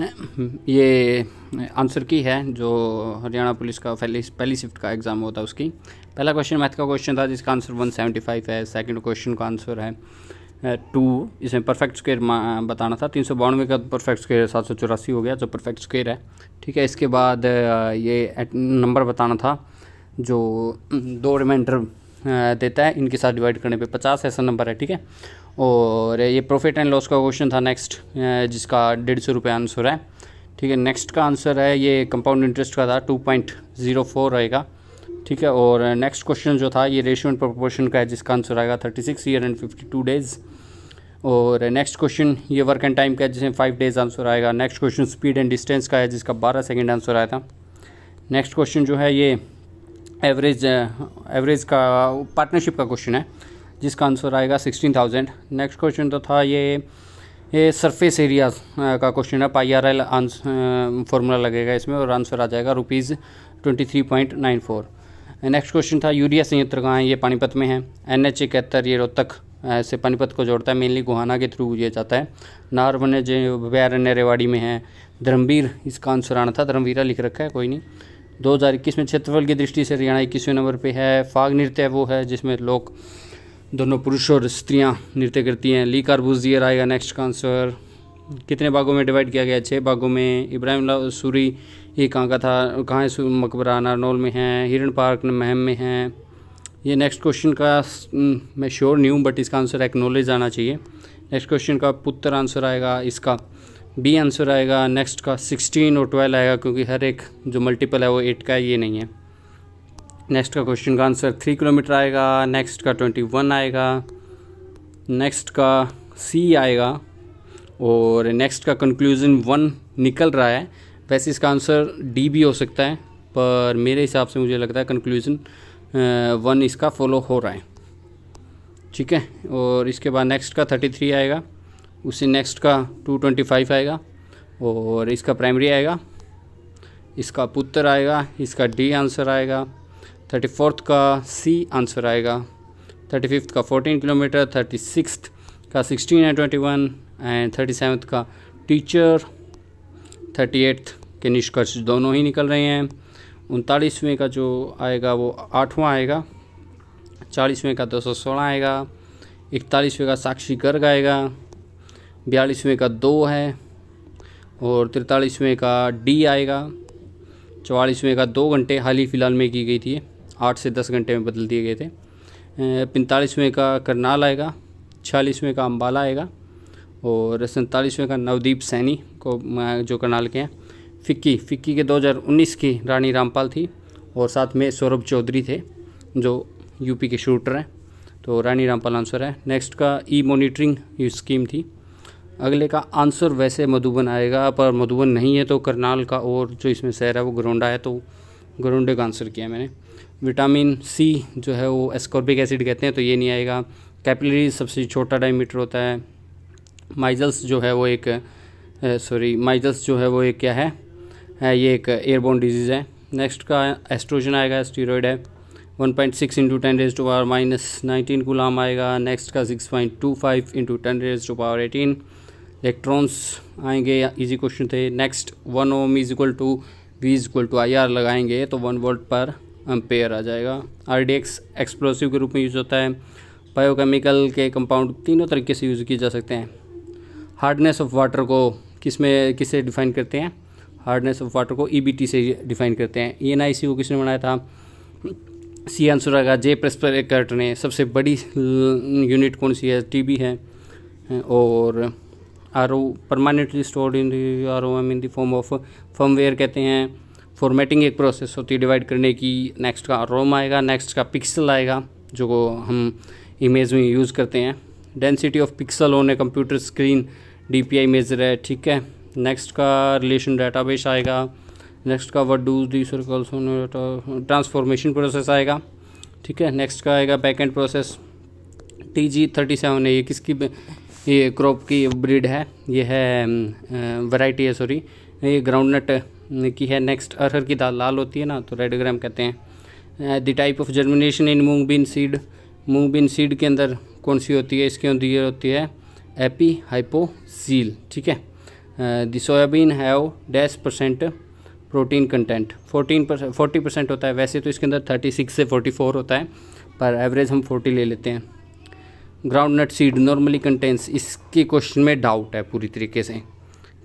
ये आंसर की है जो हरियाणा पुलिस का पहली पहली शिफ्ट का एग्ज़ाम होता है उसकी पहला क्वेश्चन मैथ का क्वेश्चन था जिसका आंसर 175 है सेकंड क्वेश्चन का आंसर है टू इसमें परफेक्ट स्क्वेयर बताना था तीन सौ बानवे का परफेक्ट स्क्वेयर सात सौ चौरासी हो गया जो परफेक्ट स्क्वेयर है ठीक है इसके बाद ये नंबर बताना था जो दो रिमाइंडर देता है इनके साथ डिवाइड करने पे पचास ऐसा नंबर है ठीक है और ये प्रॉफिट एंड लॉस का क्वेश्चन था नेक्स्ट जिसका डेढ़ सौ रुपये आंसर है ठीक है नेक्स्ट का आंसर है ये कंपाउंड इंटरेस्ट का था टू पॉइंट ज़ीरो फोर रहेगा ठीक है और नेक्स्ट क्वेश्चन जो था ये रेशियो एंड प्रोपोर्शन का है जिसका आंसर आएगा thirty six year and fifty two days और नेक्स्ट क्वेश्चन ये वर्क एंड टाइम का है जिसमें फाइव डेज़ आंसर आएगा next question speed and distance का है जिसका बारह सेकेंड आंसर आया था नेक्स्ट क्वेश्चन जो है ये एवरेज एवरेज का पार्टनरशिप का क्वेश्चन है जिसका आंसर आएगा सिक्सटीन थाउजेंड नेक्स्ट क्वेश्चन तो था ये ये सरफेस एरिया का क्वेश्चन है पाई आर एल फॉर्मूला लगेगा इसमें और आंसर आ जाएगा rupees twenty three point nine four next question था यूरिया संयंत्र कहाँ है ये पानीपत में है एन एच इकहत्तर ये रोहतक से पानीपत को जोड़ता है मेनली गुहाना के थ्रू ये जाता है नार वन्य अभ्यारण्य रेवाड़ी में है धर्मवीर इसका आंसर आना था धर्मवीरा लिख रखा है कोई नहीं 2021 में क्षेत्रफल की दृष्टि से हरियाणा इक्कीसवें नंबर पे है फाग नृत्य वो है जिसमें लोग दोनों पुरुष और स्त्रियाँ नृत्य करती हैं ली कार्बूजियर आएगा नेक्स्ट का आंसर कितने भागों में डिवाइड किया गया छः भागों में इब्राहिम सूरी ये कहाँ का था कहाँ है मकबरा नारनौल में है हिरण पार्क महम में है ये नेक्स्ट क्वेश्चन का मैं श्योर नहीं हूँ बट इसका आंसर एक्नोलेज आना चाहिए नेक्स्ट क्वेश्चन का पुत्र आंसर आएगा इसका बी आंसर आएगा नेक्स्ट का सिक्सटीन और ट्वेल्व आएगा क्योंकि हर एक जो मल्टीपल है वो एट का है ये नहीं है नेक्स्ट का क्वेश्चन का आंसर थ्री किलोमीटर आएगा नेक्स्ट का ट्वेंटी वन आएगा नेक्स्ट का सी आएगा और नेक्स्ट का कंक्लूजन वन निकल रहा है वैसे इसका आंसर डी भी हो सकता है पर मेरे हिसाब से मुझे लगता है कंक्लूजन वन इसका फॉलो हो रहा है ठीक है और इसके बाद नेक्स्ट का थर्टी थ्री आएगा उससे नेक्स्ट का टू ट्वेंटी फाइव आएगा और इसका प्राइमरी आएगा इसका पुत्र आएगा इसका डी आंसर आएगा थर्टी फोर्थ का सी आंसर आएगा थर्टी फिफ्थ का फोर्टीन किलोमीटर थर्टी सिक्स का sixteen and twenty one and thirty seventh का टीचर थर्टी एट्थ के निष्कर्ष दोनों ही निकल रहे हैं उनतालीसवें का जो आएगा वो आठवां आएगा चालीसवें का दो सौ सोलह आएगा इकतालीसवें का साक्षी गर्ग आएगा बयालीसवें का दो है और तिरतालीसवें का डी आएगा चवालीसवें का दो घंटे हाल ही फ़िलहाल में की गई थी आठ से दस घंटे में बदल दिए गए थे पैंतालीसवें का करनाल आएगा छियालीसवें का अम्बाला आएगा और सैंतालीसवें का नवदीप सैनी को जो करनाल के हैं फिक्की फिक्की के 2019 की रानी रामपाल थी और साथ में सौरभ चौधरी थे जो यूपी के शूटर हैं तो रानी रामपाल आंसर है नेक्स्ट का ई मोनिटरिंग स्कीम थी अगले का आंसर वैसे मधुबन आएगा पर मधुबन नहीं है तो करनाल का और जो इसमें शहर है वो गरोंडा है तो गरोंडे का आंसर किया मैंने विटामिन सी जो है वो एस्कॉर्बिक एसिड कहते हैं तो ये नहीं आएगा कैपिलरी सबसे छोटा डायमीटर होता है माइजल्स जो है वो एक सॉरी माइजल्स जो है वो एक क्या है ये एक एयरबोन डिजीज़ है नेक्स्ट का एस्ट्रोजन आएगा स्टीरोइड है one point six into ten raise to power minus nineteen coulomb आएगा नेक्स्ट का six point two five into ten raise to power eighteen electrons आएंगे इजी क्वेश्चन थे next one ohm is equal to V is equal to I R लगाएंगे तो one volt per ampere आ जाएगा R D x explosive के रूप में use होता है बायोकेमिकल के कंपाउंड तीनों तरीके से यूज़ किए जा सकते हैं हार्डनेस ऑफ वाटर को किस में किससे डिफाइन करते हैं हार्डनेस ऑफ वाटर को ई e से डिफाइन करते हैं ई एन आई सी को किसने बनाया था सी आंसर आएगा जे प्रेस्परेकर्ट ने सबसे बड़ी यूनिट कौन सी है टी बी है और R O permanently stored in R O M in the form of firmware कहते हैं फॉर्मेटिंग एक प्रोसेस होती है डिवाइड करने की नेक्स्ट का रोम आएगा नेक्स्ट का पिक्सल आएगा जो हम इमेज में यूज़ करते हैं density of pixel on a computer screen D P I measure है ठीक है नेक्स्ट का रिलेशन बेस आएगा नेक्स्ट का what does the circles transformation process आएगा ठीक है नेक्स्ट का आएगा back end process T G thirty seven है ये किसकी ये क्रॉप की ब्रीड है ये है वैरायटी है सॉरी ये ग्राउंड नट की है नेक्स्ट अरहर की दाल लाल होती है ना तो रेड ग्राम कहते हैं the type of germination in moong bean seed moong bean seed के अंदर कौन सी होती है इसके अंदर होती है एपी हाइपोसील ठीक है the soybean have dash percent protein content fourteen percent forty percent होता है वैसे तो इसके अंदर थर्टी सिक्स से फोर्टी फोर होता है पर एवरेज हम फोर्टी ले लेते हैं ground nut seed normally contents इसके क्वेश्चन में डाउट है पूरी तरीके से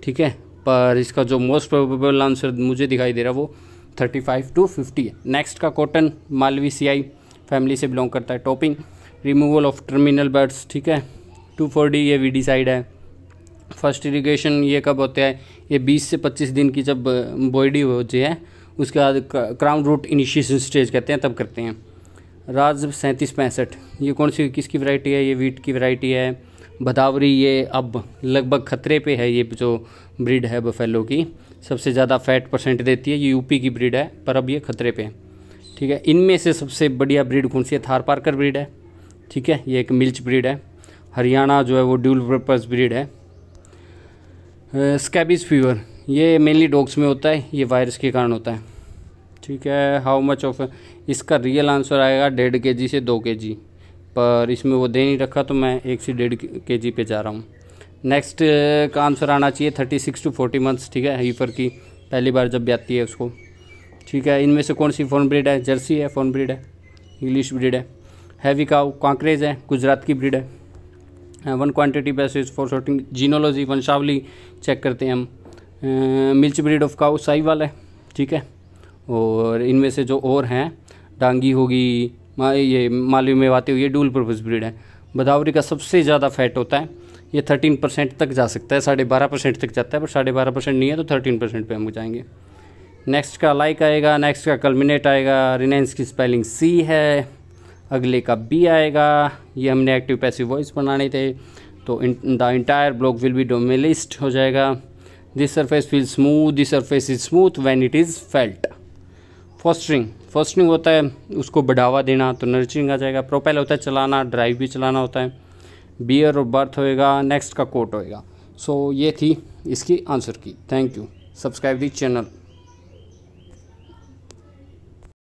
ठीक है पर इसका जो मोस्ट प्रोबेबल आंसर मुझे दिखाई दे रहा है वो थर्टी फाइव टू फिफ्टी है नेक्स्ट का कॉटन मालवी सियाई फैमिली से बिलोंग करता है topping removal of terminal buds ठीक है टू फोर डी ये वी साइड है फर्स्ट इरीगेशन ये कब होते हैं ये बीस से पच्चीस दिन की जब बॉडी होती है उसके बाद क्राउन रूट इनिशिएशन स्टेज कहते हैं तब करते हैं राज सैंतीस पैंसठ ये कौन सी किसकी वैरायटी है ये वीट की वैरायटी है भदावरी ये अब लगभग खतरे पे है ये जो ब्रीड है बफेलो की सबसे ज़्यादा फैट परसेंट देती है ये यूपी की ब्रीड है पर अब ये खतरे पे है ठीक है इनमें से सबसे बढ़िया ब्रीड कौन सी है थार पार्कर ब्रीड है ठीक है ये एक मिल्च ब्रीड है हरियाणा जो है वो ड्यूल पर्पज़ ब्रीड है स्कैबिज फीवर ये मेनली डॉग्स में होता है ये वायरस के कारण होता है ठीक है हाउ मच ऑफ इसका रियल आंसर आएगा डेढ़ के जी से दो के जी पर इसमें वो दे नहीं रखा तो मैं एक से डेढ़ के जी पे जा रहा हूँ नेक्स्ट uh, का आंसर आना चाहिए thirty six to forty months ठीक है हीपर की पहली बार जब ब्याती है उसको ठीक है इनमें से कौन सी फोन ब्रीड है जर्सी है फॉर्न ब्रीड है इंग्लिश ब्रीड है हैवी काउ कांकरेज है गुजरात की ब्रीड है one quantity basis for sorting genealogy वंशावली चेक करते हैं हम मिल्च ब्रीड ऑफ काउ वाला है ठीक है और इनमें से जो और हैं डांगी होगी मा, ये मालवी मेवाती हुई ये डूल प्रभुज ब्रीड है बदावरी का सबसे ज़्यादा फैट होता है ये थर्टीन परसेंट तक जा सकता है साढ़े बारह परसेंट तक जाता है पर साढ़े बारह परसेंट नहीं है तो थर्टीन परसेंट पर हम जाएंगे नेक्स्ट का लाइक आएगा नेक्स्ट का कलमिनेट आएगा रिनेंस की स्पेलिंग सी है अगले का बी आएगा ये हमने एक्टिव पैसिव वॉइस बनाने थे तो the entire block will be demolished हो जाएगा this surface feel smooth this surface is smooth when it is felt fostering fostering होता है उसको बढ़ावा देना तो नर्चरिंग आ जाएगा प्रोपेल होता है चलाना ड्राइव भी चलाना होता है बियर और बर्थ होएगा नेक्स्ट का कोट होएगा सो so, ये थी इसकी आंसर की thank you subscribe the channel